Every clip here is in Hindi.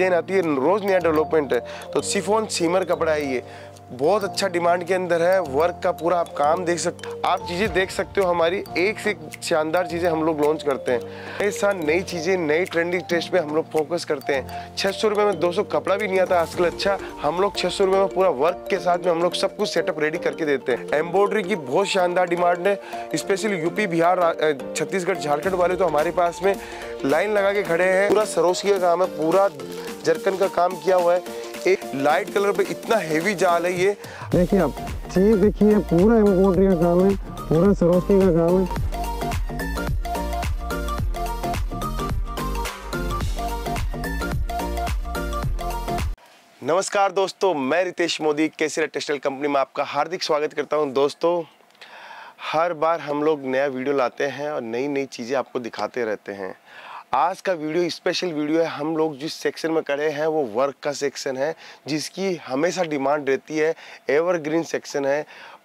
डिज़ाइन आती है रोज़ नया डेवलपमेंट है तो सिफोन सीमर कपड़ा है ये बहुत अच्छा डिमांड के अंदर है वर्क का पूरा आप काम देख सकते आप चीज़ें देख सकते हो हमारी एक से एक शानदार चीज़ें हम लोग लॉन्च करते हैं नए साल नई चीज़ें नई ट्रेंडिंग टेस्ट पे हम लोग फोकस करते हैं छः सौ रुपये में दो सौ कपड़ा भी नहीं आता आजकल अच्छा हम लोग छः सौ रुपये में पूरा वर्क के साथ में हम लोग सब कुछ सेटअप रेडी करके देते हैं एम्ब्रॉयडरी की बहुत शानदार डिमांड है स्पेशली यूपी बिहार छत्तीसगढ़ झारखंड वाले तो हमारे पास में लाइन लगा के खड़े हैं पूरा सरोसिया काम है पूरा जरकन का काम किया हुआ है एक लाइट कलर पे इतना हेवी जाल है ये देखिए आप चीज देखिए पूरा का काम है पूरा सरोस्ती का काम है नमस्कार दोस्तों मैं रितेश मोदी केसरा टेक्सटाइल कंपनी में आपका हार्दिक स्वागत करता हूं दोस्तों हर बार हम लोग नया वीडियो लाते हैं और नई नई चीज़ें आपको दिखाते रहते हैं आज का वीडियो स्पेशल वीडियो है हम लोग जिस सेक्शन में खड़े हैं वो वर्क का सेक्शन है जिसकी हमेशा डिमांड रहती है एवरग्रीन सेक्शन है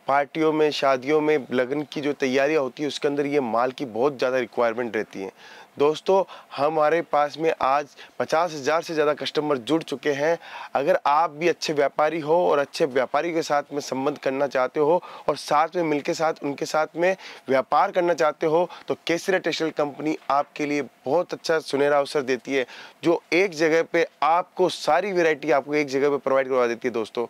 पार्टियों में शादियों में लगन की जो तैयारियां होती है उसके अंदर ये माल की बहुत ज़्यादा रिक्वायरमेंट रहती है दोस्तों हमारे पास में आज पचास हज़ार से ज़्यादा कस्टमर जुड़ चुके हैं अगर आप भी अच्छे व्यापारी हो और अच्छे व्यापारी के साथ में संबंध करना चाहते हो और साथ में मिलके साथ उनके साथ में व्यापार करना चाहते हो तो केसरा टेक्सटाइल कंपनी आपके लिए बहुत अच्छा सुनहरा अवसर देती है जो एक जगह पर आपको सारी वेराइटी आपको एक जगह पर प्रोवाइड करवा देती है दोस्तों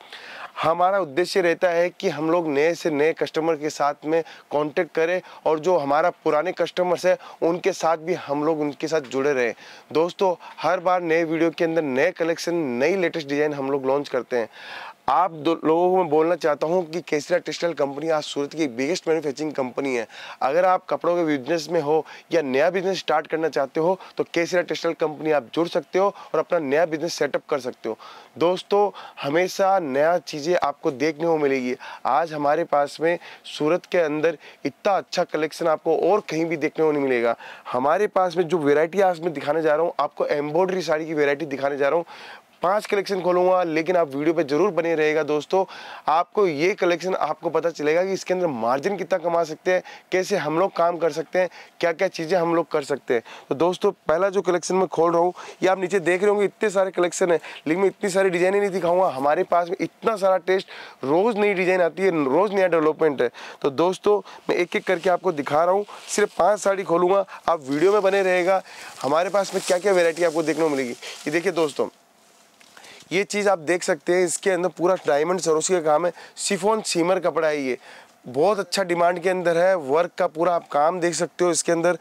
हमारा उद्देश्य रहता है कि हम लोग नए से नए कस्टमर के साथ में कांटेक्ट करें और जो हमारा पुराने कस्टमर्स है उनके साथ भी हम लोग उनके साथ जुड़े रहें दोस्तों हर बार नए वीडियो के अंदर नए कलेक्शन नई लेटेस्ट डिज़ाइन हम लोग लॉन्च करते हैं आप लोगों को मैं बोलना चाहता हूँ कि केसरा टेक्सटाइल कंपनी आज सूरत की बिगेस्ट मैन्युफैक्चरिंग कंपनी है अगर आप कपड़ों के बिजनेस में हो या नया बिजनेस स्टार्ट करना चाहते हो तो केसरा टेक्सटाइल कंपनी आप जुड़ सकते हो और अपना नया बिजनेस सेटअप कर सकते हो दोस्तों हमेशा नया चीज़ें आपको देखने को मिलेगी आज हमारे पास में सूरत के अंदर इतना अच्छा कलेक्शन आपको और कहीं भी देखने को नहीं मिलेगा हमारे पास में जो वेराइटी आज मैं दिखाने जा रहा हूँ आपको एम्ब्रॉयडरी साड़ी की वेराइटी दिखाने जा रहा हूँ पांच कलेक्शन खोलूंगा लेकिन आप वीडियो पे जरूर बने रहेगा दोस्तों आपको ये कलेक्शन आपको पता चलेगा कि इसके अंदर मार्जिन कितना कमा सकते हैं कैसे हम लोग काम कर सकते हैं क्या क्या चीज़ें हम लोग कर सकते हैं तो दोस्तों पहला जो कलेक्शन मैं खोल रहा हूँ ये आप नीचे देख रहे होंगे इतने सारे कलेक्शन है लेकिन मैं इतनी सारी डिजाइने नहीं दिखाऊंगा हमारे पास में इतना सारा टेस्ट रोज़ नई डिजाइन आती है रोज़ नया डेवलपमेंट है तो दोस्तों मैं एक एक करके आपको दिखा रहा हूँ सिर्फ पाँच साड़ी खोलूँगा आप वीडियो में बने रहेगा हमारे पास में क्या क्या वेरायटी आपको देखने को मिलेगी ये देखिए दोस्तों ये चीज़ आप देख सकते हैं इसके अंदर पूरा डायमंड सरोसी का काम है सिफोन सीमर कपड़ा है ये बहुत अच्छा डिमांड के अंदर है वर्क का पूरा आप काम देख सकते हो इसके अंदर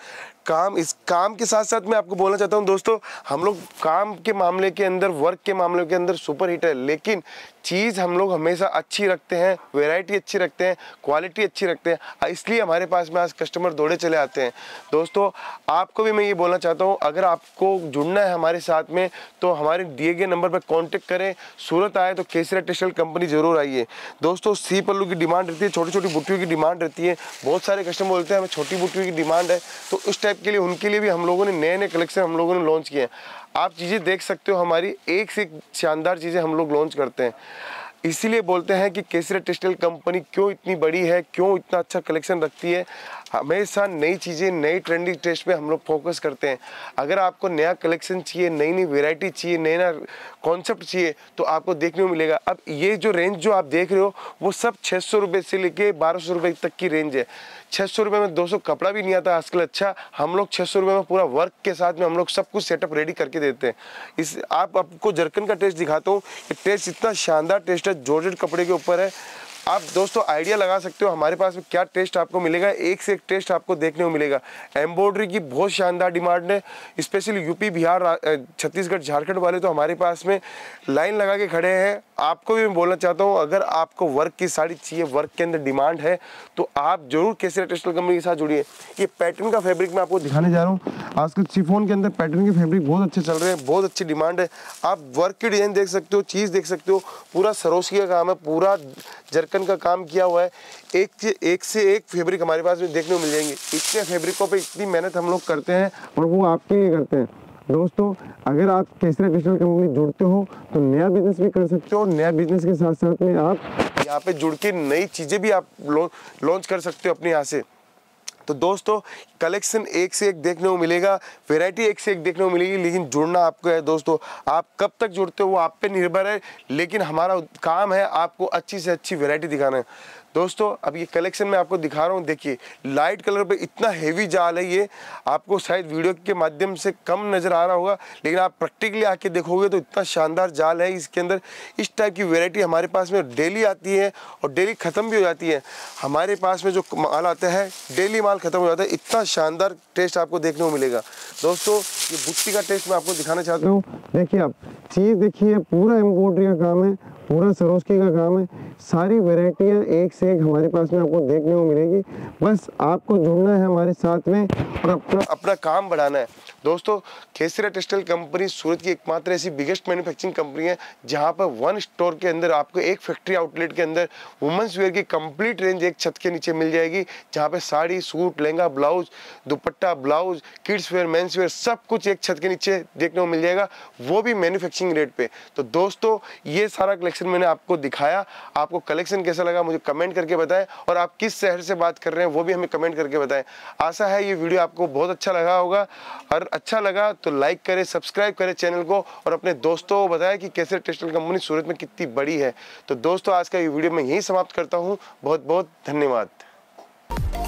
काम इस काम के साथ साथ मैं आपको बोलना चाहता हूँ दोस्तों हम लोग काम के मामले के अंदर वर्क के मामले के अंदर सुपर हिट है लेकिन चीज़ हम लोग हमेशा अच्छी रखते हैं वैरायटी अच्छी रखते हैं क्वालिटी अच्छी रखते हैं इसलिए हमारे पास में आज कस्टमर दौड़े चले आते हैं दोस्तों आपको भी मैं ये बोलना चाहता हूँ अगर आपको जुड़ना है हमारे साथ में तो हमारे दिए गए नंबर पर कॉन्टेक्ट करें सूरत आए तो केसरा टेक्सटाइल कंपनी ज़रूर आइए दोस्तों सी पल्लू की डिमांड रहती है छोटी छोटी बुटियों की डिमांड रहती है बहुत सारे कस्टमर बोलते हैं हमें छोटी बुटियों की डिमांड है तो उस टाइप टाइप के लिए उनके लिए भी हम लोगों ने नए नए कलेक्शन हम लोगों ने लॉन्च किए हैं आप चीज़ें देख सकते हो हमारी एक से एक शानदार चीज़ें हम लोग लॉन्च करते हैं इसीलिए बोलते हैं कि केसरा टेक्सटाइल कंपनी क्यों इतनी बड़ी है क्यों इतना अच्छा कलेक्शन रखती है हमेशा नई चीज़ें नई ट्रेंडिंग टेस्ट पे हम लोग फोकस करते हैं अगर आपको नया कलेक्शन चाहिए नई नई वेराइटी चाहिए नया नया कॉन्सेप्ट चाहिए तो आपको देखने को मिलेगा अब ये जो रेंज जो आप देख रहे हो वो सब छः सौ रुपये से लेके बारह सौ रुपये तक की रेंज है छः सौ रुपये में दो सौ कपड़ा भी नहीं आता आजकल अच्छा हम लोग छः सौ रुपये में पूरा वर्क के साथ में हम लोग सब कुछ सेटअप रेडी करके देते हैं इस आप आपको जरकन का टेस्ट दिखाता हूँ ये टेस्ट इतना शानदार टेस्ट है जॉर्जेट कपड़े के ऊपर है आप दोस्तों आइडिया लगा सकते हो हमारे पास में क्या टेस्ट आपको मिलेगा एक से एक टेस्ट आपको देखने को मिलेगा एम्ब्रॉयडरी की बहुत शानदार डिमांड है स्पेशली यूपी बिहार छत्तीसगढ़ झारखंड वाले तो हमारे पास में लाइन लगा के खड़े हैं आपको भी मैं बोलना चाहता हूँ अगर आपको वर्क की साड़ी चाहिए वर्क के अंदर डिमांड है तो आप जरूर कैसे टेक्सटाइल कंपनी के साथ जुड़िए ये पैटर्न का फैब्रिक मैं आपको दिखाने जा रहा हूँ आजकल शिफोन के अंदर पैटर्न के फैब्रिक बहुत अच्छे चल रहे हैं बहुत अच्छी डिमांड है आप वर्क की डिजाइन देख सकते हो चीज़ देख सकते हो पूरा सरोसिया काम है पूरा जरक कॉटन का काम किया हुआ है एक एक से एक फैब्रिक हमारे पास में देखने को मिल जाएंगे इतने फैब्रिकों पे इतनी मेहनत हम लोग करते हैं और वो आपके लिए करते हैं दोस्तों अगर आप केसरा केसरा कंपनी जुड़ते हो तो नया बिजनेस भी कर सकते हो नया बिजनेस के साथ साथ में आप यहाँ पे जुड़ के नई चीज़ें भी आप लॉन्च कर सकते हो अपने यहाँ से तो दोस्तों कलेक्शन एक से एक देखने को मिलेगा वेराइटी एक से एक देखने को मिलेगी लेकिन जुड़ना आपको है दोस्तों आप कब तक जुड़ते हो वो आप पे निर्भर है लेकिन हमारा काम है आपको अच्छी से अच्छी वेराइटी दिखाना है दोस्तों अब ये कलेक्शन में आपको दिखा रहा हूँ देखिए लाइट कलर पे इतना हेवी जाल है ये आपको शायद वीडियो के माध्यम से कम नज़र आ रहा होगा लेकिन आप प्रैक्टिकली आके देखोगे तो इतना शानदार जाल है इसके अंदर इस टाइप की वेराइटी हमारे पास में डेली आती है और डेली ख़त्म भी हो जाती है हमारे पास में जो माल आता है डेली माल ख़त्म हो जाता है इतना शानदार टेस्ट आपको देखने को मिलेगा दोस्तों ये बुट्टी का टेस्ट मैं आपको दिखाना चाहता हूँ देखिए आप चीज़ देखिए पूरा एम्ब्रॉयड्री का काम है पूरा सरोस्की का काम है सारी वेराइटियाँ एक से एक हमारे पास में आपको देखने को मिलेगी बस आपको जुड़ना है हमारे साथ में और अपना अपना काम बढ़ाना है दोस्तों केसरा टेक्सटाइल कंपनी सूरत की एकमात्र ऐसी बिगेस्ट मैन्युफैक्चरिंग कंपनी है जहाँ पर वन स्टोर के अंदर आपको एक फैक्ट्री आउटलेट के अंदर वुमेंस वेयर की कंप्लीट रेंज एक छत के नीचे मिल जाएगी जहाँ पर sari suit lehenga blouse dupatta blouse kids wear men's wear सब कुछ एक छत के नीचे देखने को मिल जाएगा वो भी मैन्युफैक्चरिंग रेट पर तो दोस्तों ये सारा कलेक्शन मैंने आपको दिखाया आप आपको कलेक्शन कैसा लगा मुझे कमेंट करके बताएं और आप किस शहर से बात कर रहे हैं वो भी हमें कमेंट करके बताएं आशा है ये वीडियो आपको बहुत अच्छा लगा होगा और अच्छा लगा तो लाइक करें सब्सक्राइब करें चैनल को और अपने दोस्तों को बताएं कि कैसे टेस्टल कंपनी सूरत में कितनी बड़ी है तो दोस्तों आज का ये वीडियो मैं यहीं समाप्त करता हूँ बहुत बहुत धन्यवाद